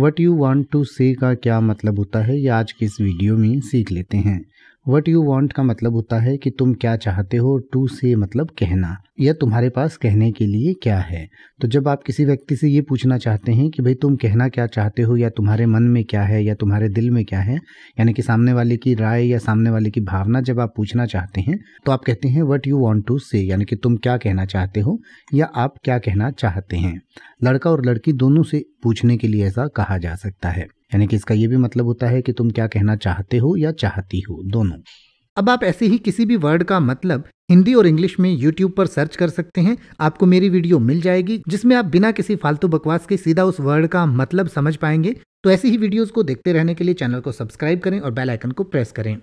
what you want to से का क्या मतलब होता है ये आज के इस वीडियो में सीख लेते हैं वट यू वॉन्ट का मतलब होता है कि तुम क्या चाहते हो टू से मतलब कहना या तुम्हारे पास कहने के लिए क्या है तो जब आप किसी व्यक्ति से ये पूछना चाहते हैं कि भाई तुम कहना क्या चाहते हो या तुम्हारे मन में क्या है या तुम्हारे दिल में क्या है यानी कि सामने वाले की राय या सामने वाले की भावना जब आप पूछना चाहते हैं तो आप कहते हैं वट यू वॉन्ट टू से यानी कि तुम क्या कहना चाहते हो या आप क्या कहना चाहते हैं लड़का और लड़की दोनों से पूछने के लिए ऐसा कहा जा सकता है यानी कि इसका ये भी मतलब होता है कि तुम क्या कहना चाहते हो या चाहती हो दोनों अब आप ऐसे ही किसी भी वर्ड का मतलब हिंदी और इंग्लिश में यूट्यूब पर सर्च कर सकते हैं आपको मेरी वीडियो मिल जाएगी जिसमें आप बिना किसी फालतू बकवास के सीधा उस वर्ड का मतलब समझ पाएंगे तो ऐसी ही वीडियोस को देखते रहने के लिए चैनल को सब्सक्राइब करें और बेल आइकन को प्रेस करें